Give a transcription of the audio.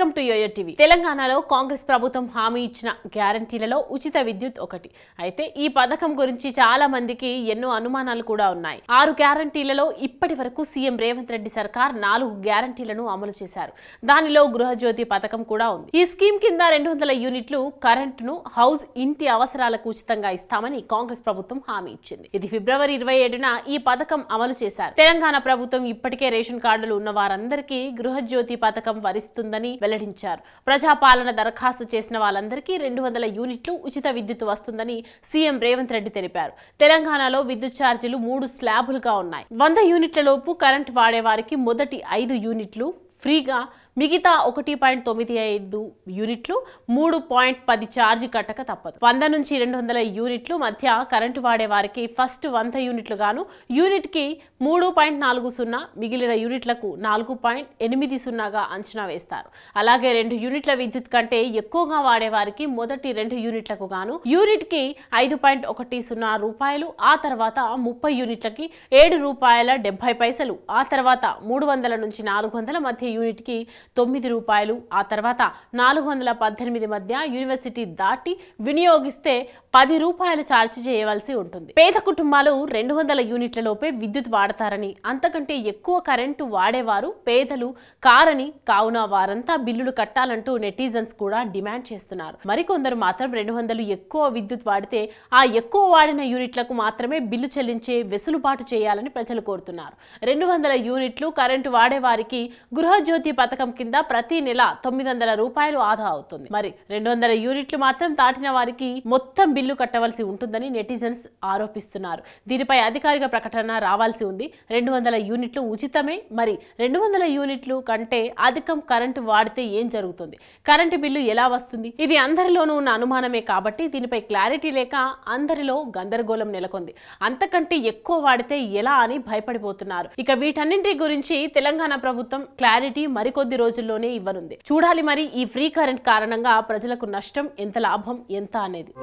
welcome to yo-yo TV తెలంగాణలో కాంగ్రెస్ ప్రభుత్వం హామీ ఇచ్చిన గ్యారంటీలలో ఉచిత విద్యుత్ ఒకటి అయితే ఈ పథకం గురించి చాలా మందికి ఎన్నో అనుమానాలు కూడా ఉన్నాయి ఆరు గ్యారంటీలలో ఇప్పటి వరకు సీఎం రేవంత్ రెడ్డి సర్కార్ నాలుగు గ్యారంటీలను అమలు చేశారు దానిలో గృహజ్యోతి పథకం కూడా ఉంది ఈ స్కీమ్ కింద రెండు వందల యూనిట్లు కరెంటును హౌస్ ఇంటి అవసరాలకు ఉచితంగా ఇస్తామని కాంగ్రెస్ ప్రభుత్వం హామీ ఇచ్చింది ఇది ఫిబ్రవరి ఇరవై ఏడున ఈ పథకం అమలు చేశారు తెలంగాణ ప్రభుత్వం ఇప్పటికే రేషన్ కార్డులు ఉన్న వారందరికీ గృహజ్యోతి పథకం వరిస్తుందని వెల్లడించారు ప్రజాపాలన దరఖాస్తు చేసిన వాళ్ళందరికీ రెండు వందల యూనిట్లు ఉచిత విద్యుత్ వస్తుందని సీఎం రేవంత్ రెడ్డి తెలిపారు తెలంగాణలో విద్యుత్ ఛార్జీలు మూడు స్లాబులుగా ఉన్నాయి వంద యూనిట్ల లోపు కరెంట్ వాడేవారికి మొదటి ఐదు యూనిట్లు ఫ్రీగా మిగతా ఒకటి పాయింట్ తొమ్మిది ఐదు యూనిట్లు మూడు పాయింట్ పది ఛార్జ్ కట్టక తప్పదు వంద నుంచి రెండు వందల యూనిట్లు మధ్య కరెంటు వాడే వారికి ఫస్ట్ వంద యూనిట్లు గాను యూనిట్కి మూడు పాయింట్ నాలుగు సున్నా మిగిలిన యూనిట్లకు నాలుగు పాయింట్ ఎనిమిది సున్నాగా అంచనా వేస్తారు అలాగే రెండు యూనిట్ల విద్యుత్ కంటే ఎక్కువగా వాడే వారికి మొదటి రెండు యూనిట్లకు గాను యూనిట్కి ఐదు పాయింట్ ఒకటి సున్నా రూపాయలు ఆ తర్వాత ముప్పై యూనిట్లకి ఏడు రూపాయల డెబ్బై పైసలు ఆ తర్వాత మూడు వందల నుంచి నాలుగు వందల మధ్య యూనిట్కి తొమ్మిది రూపాయలు ఆ తర్వాత నాలుగు వందల పద్దెనిమిది మధ్య యూనివర్సిటీ దాటి వినియోగిస్తే పది రూపాయలు ఛార్జ్ చేయవలసి ఉంటుంది పేద కుటుంబాలు రెండు వందల యూనిట్లలోపే విద్యుత్ వాడతారని అంతకంటే ఎక్కువ కరెంటు వాడేవారు పేదలు కారని కావున వారంతా బిల్లులు కట్టాలంటూ నెటిజన్స్ కూడా డిమాండ్ చేస్తున్నారు మరికొందరు మాత్రం రెండు వందలు ఎక్కువ విద్యుత్ వాడితే ఆ ఎక్కువ వాడిన యూనిట్లకు మాత్రమే బిల్లు చెల్లించే వెసులుబాటు చేయాలని ప్రజలు కోరుతున్నారు రెండు వందల యూనిట్లు కరెంటు వాడేవారికి గృహ జ్యోతి పథకం కింద ప్రతి నెల తొమ్మిది వందల రూపాయలు ఆదా అవుతుంది మరి రెండు వందల యూనిట్లు మాత్రం దాటిన వారికి మొత్తం బిల్లు కట్టవలసి ఉంటుందని నెటిజన్స్ ఆరోపిస్తున్నారు దీనిపై అధికారిక ప్రకటన రావాల్సి ఉంది రెండు వందల యూనిట్లు ఉచితమే మరి రెండు వందల యూనిట్లు కంటే అధికం కరెంటు వాడితే ఏం జరుగుతుంది కరెంటు బిల్లు ఎలా వస్తుంది ఇది అందరిలోనూ ఉన్న అనుమానమే కాబట్టి దీనిపై క్లారిటీ లేక అందరిలో గందరగోళం నెలకొంది అంతకంటే ఎక్కువ వాడితే ఎలా అని భయపడిపోతున్నారు ఇక వీటన్నింటి గురించి తెలంగాణ ప్రభుత్వం క్లారిటీ క్లారిటీ మరికొద్ది రోజుల్లోనే ఇవ్వనుంది చూడాలి మరి ఈ ఫ్రీ కరెంట్ కారణంగా ప్రజలకు నష్టం ఎంత లాభం ఎంత అనేది